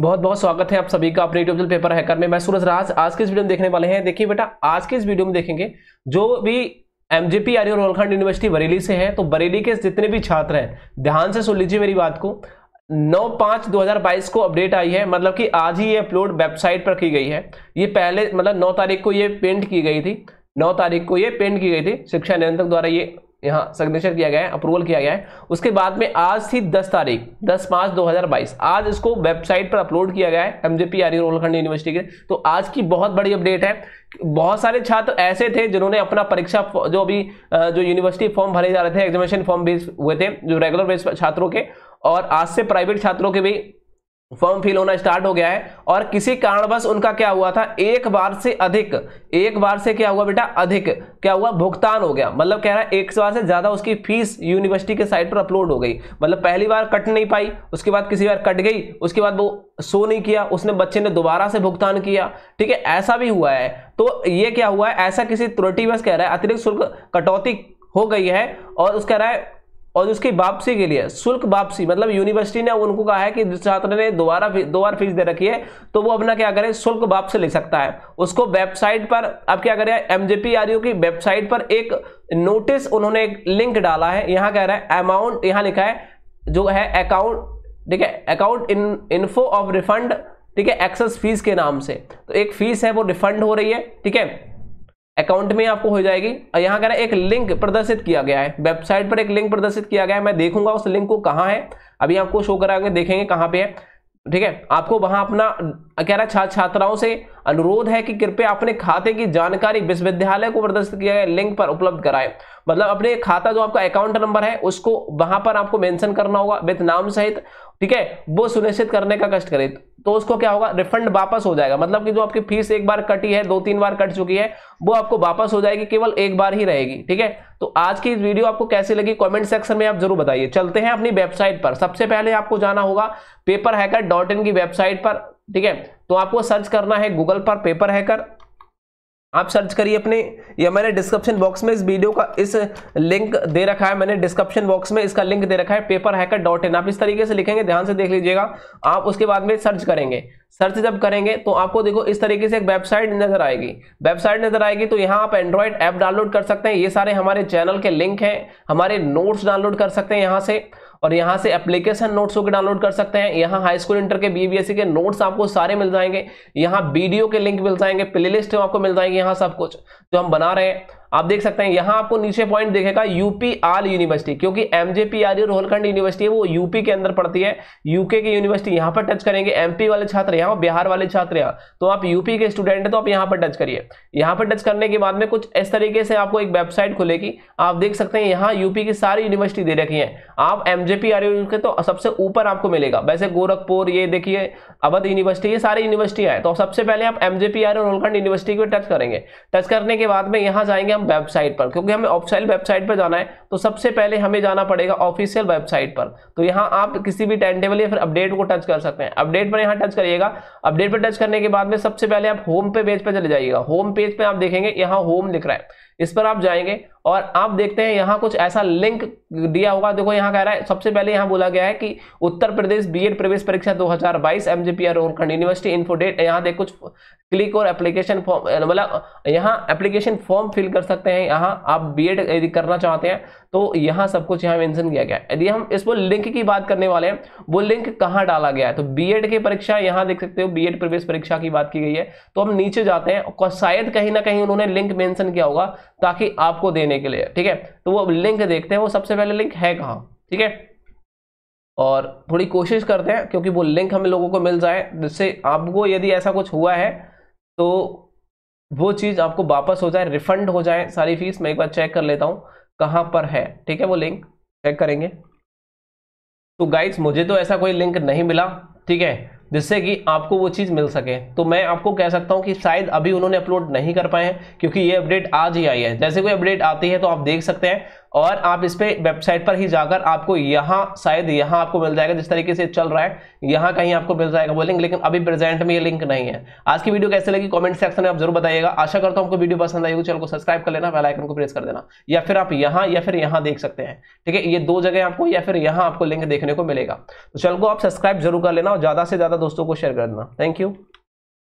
बहुत बहुत स्वागत है आप सभी का अपने यूट्यूब पेपर हैकर में मैं सूरज राज आज के इस वीडियो में देखने वाले हैं देखिए बेटा आज के इस वीडियो में देखेंगे जो भी M J P Arya Rohilkhand University Bareilly से है तो बरेली के जितने भी छात्र हैं ध्यान से सुन लीजिए मेरी बात को नौ पाँच दो हज़ार बाईस को अपडेट आई है मतलब कि आज ही ये अपलोड वेबसाइट पर की गई है ये पहले मतलब नौ तारीख को ये पेंट की गई थी नौ तारीख को ये पेंट की गई थी शिक्षा नियंत्रक द्वारा ये यहाँ सिग्नेचर किया गया है अप्रूवल किया गया है उसके बाद में आज थी 10 तारीख 10 मार्च 2022 आज इसको वेबसाइट पर अपलोड किया गया है एमजेपी आर्य पी रोलखंड यूनिवर्सिटी के तो आज की बहुत बड़ी अपडेट है बहुत सारे छात्र ऐसे थे जिन्होंने अपना परीक्षा जो अभी जो यूनिवर्सिटी फॉर्म भरे जा रहे थे एग्जामिनेशन फॉर्म भी हुए थे जो रेगुलर बेस छात्रों के और आज से प्राइवेट छात्रों के भी फॉर्म फिल होना स्टार्ट हो गया है और किसी कारणवश उनका क्या हुआ था एक बार से अधिक एक बार से क्या हुआ बेटा अधिक क्या हुआ भुगतान हो गया मतलब कह रहा है एक बार से ज़्यादा उसकी फीस यूनिवर्सिटी के साइट पर अपलोड हो गई मतलब पहली बार कट नहीं पाई उसके बाद किसी बार कट गई उसके बाद वो शो नहीं किया उसने बच्चे ने दोबारा से भुगतान किया ठीक है ऐसा भी हुआ है तो ये क्या हुआ है ऐसा किसी त्रुटिवश कह रहा है अतिरिक्त शुल्क कटौती हो गई है और उसका रहा है और उसकी वापसी के लिए शुल्क वापसी मतलब यूनिवर्सिटी ने उनको कहा है कि जिस छात्र ने दोबारा दो बार फीस दे रखी है तो वो अपना क्या करें शुल्क वापस ले सकता है उसको वेबसाइट पर अब क्या करें एमजेपी यू की वेबसाइट पर एक नोटिस उन्होंने एक लिंक डाला है यहाँ कह रहा है अमाउंट यहाँ लिखा है जो है अकाउंट ठीक है account in info of refund ठीक है एक्सेस फीस के नाम से तो एक फीस है वो रिफंड हो रही है ठीक है अकाउंट में आपको हो जाएगी और यहाँ कह रहा है एक लिंक प्रदर्शित किया गया है वेबसाइट पर एक लिंक प्रदर्शित किया गया है मैं देखूंगा उस लिंक को कहाँ है अभी आपको शो कराएंगे देखेंगे कहाँ पे है ठीक है आपको वहां अपना कह रहा है छात्र छात्राओं से अनुरोध है कि कृपया अपने खाते की जानकारी विश्वविद्यालय को प्रदर्शित किया गया लिंक पर उपलब्ध कराएं मतलब अपने खाता जो आपका अकाउंट नंबर है उसको वहां पर आपको मेंशन करना होगा विथ नाम सहित ठीक है वो सुनिश्चित करने का कष्ट करें तो उसको क्या होगा रिफंड वापस हो जाएगा मतलब कि जो आपकी फीस एक बार कटी है दो तीन बार कट चुकी है वो आपको वापस हो जाएगी केवल एक बार ही रहेगी ठीक है तो आज की वीडियो आपको कैसी लगी कमेंट सेक्शन में आप जरूर बताइए चलते हैं अपनी वेबसाइट पर सबसे पहले आपको जाना होगा पेपर हैकर डॉट इन की वेबसाइट पर ठीक है तो आपको सर्च करना है गूगल पर पेपर हैकर आप सर्च करिए अपने या मैंने डिस्क्रिप्शन बॉक्स में इस वीडियो का इस लिंक दे रखा है मैंने डिस्क्रिप्शन बॉक्स में इसका लिंक दे रखा है पेपर हैकर डॉट इन आप इस तरीके से लिखेंगे ध्यान से देख लीजिएगा आप उसके बाद में सर्च करेंगे सर्च जब करेंगे तो आपको देखो इस तरीके से एक वेबसाइट नजर आएगी वेबसाइट नजर आएगी तो यहाँ आप एंड्रॉयड ऐप डाउनलोड कर सकते हैं ये सारे हमारे चैनल के लिंक हैं हमारे नोट्स डाउनलोड कर सकते हैं यहाँ से और यहाँ से एप्लीकेशन नोट्स होकर डाउनलोड कर सकते हैं यहाँ हाई स्कूल इंटर के बीबीएससी के नोट्स आपको सारे मिल जाएंगे यहाँ वीडियो के लिंक मिल जाएंगे प्ले लिस्ट आपको मिल जाएंगे यहाँ सब कुछ जो हम बना रहे हैं आप देख सकते हैं यहां आपको नीचे पॉइंट देखेगा यूपी आल यूनिवर्सिटी क्योंकि MJP R P Rohilkhand university है वो यूपी के अंदर पड़ती है यूके की यूनिवर्सिटी यहां पर टच करेंगे एमपी वाले छात्र और बिहार वाले छात्र यहां तो आप यूपी के स्टूडेंट है तो आप यहां पर टच करिए यहां पर टच करने के बाद में कुछ इस तरीके से आपको एक वेबसाइट खुलेगी आप देख सकते हैं यहां यूपी की सारी यूनिवर्सिटी दे रखी है आप एमजेपी आर के तो सबसे ऊपर आपको मिलेगा वैसे गोरखपुर ये देखिए अवध यूनिवर्सिटी ये सारी यूनिवर्सिटी है तो सबसे पहले आप MJP R P Rohilkhand university को टच करेंगे टच करने के बाद में यहां जाएंगे हम वेबसाइट पर क्योंकि हमें ऑफिशियल वेबसाइट पर जाना है तो सबसे पहले हमें जाना पड़ेगा ऑफिशियल वेबसाइट पर तो यहाँ आप किसी भी टाइम टेबल या फिर अपडेट को टच कर सकते हैं अपडेट पर यहाँ टच करिएगा अपडेट पर टच करने के बाद में सबसे पहले आप होम पे पेज पर चले जाइएगा होम पेज पर आप देखेंगे यहाँ होम लिख रहा है इस पर आप जाएंगे और आप देखते हैं यहाँ कुछ ऐसा लिंक दिया होगा देखो यहाँ कह रहा है सबसे पहले यहाँ बोला गया है कि उत्तर प्रदेश बीएड प्रवेश परीक्षा 2022 एमजीपीआर रोहनखंड यूनिवर्सिटी इन्फोडेट यहाँ देख कुछ क्लिक और एप्लीकेशन फॉर्म मतलब यहाँ एप्लीकेशन फॉर्म फिल कर सकते हैं यहाँ आप बीएड यदि करना चाहते हैं तो यहाँ सब कुछ यहाँ मेंशन किया गया है यदि हम इस पर लिंक की बात करने वाले हैं वो लिंक कहाँ डाला गया है तो बी की परीक्षा यहाँ देख सकते हो बी प्रवेश परीक्षा की बात की गई है तो हम नीचे जाते हैं शायद कहीं ना कहीं उन्होंने लिंक मेंशन किया होगा ताकि आपको देने के लिए ठीक है तो वो लिंक देखते हैं वो सबसे पहले लिंक है कहाँ ठीक है और थोड़ी कोशिश करते हैं क्योंकि वो लिंक हमें लोगों को मिल जाए जिससे आपको यदि ऐसा कुछ हुआ है तो वो चीज़ आपको वापस हो जाए रिफंड हो जाए सारी फीस मैं एक बार चेक कर लेता हूँ कहाँ पर है ठीक है वो लिंक चेक करेंगे तो गाइड्स मुझे तो ऐसा कोई लिंक नहीं मिला ठीक है जिससे कि आपको वो चीज़ मिल सके तो मैं आपको कह सकता हूँ कि शायद अभी उन्होंने अपलोड नहीं कर पाए हैं क्योंकि ये अपडेट आज ही आई है जैसे कोई अपडेट आती है तो आप देख सकते हैं और आप इस पर वेबसाइट पर ही जाकर आपको यहाँ शायद यहाँ आपको मिल जाएगा जिस तरीके से चल रहा है यहाँ कहीं आपको मिल जाएगा वो लिंक लेकिन अभी प्रेजेंट में ये लिंक नहीं है आज की वीडियो कैसे लगी कमेंट सेक्शन में आप जरूर बताइएगा आशा करता हूँ आपको वीडियो पसंद आई होगी चैनल को सब्सक्राइब कर लेना वेलाइकन को प्रेस कर देना या फिर आप यहाँ या फिर यहाँ देख सकते हैं ठीक है ये दो जगह आपको या फिर यहाँ आपको लिंक देखने को मिलेगा तो चैनल को आप सब्सक्राइब जरूर कर लेना और ज़्यादा से ज़्यादा दोस्तों को शेयर कर देना थैंक यू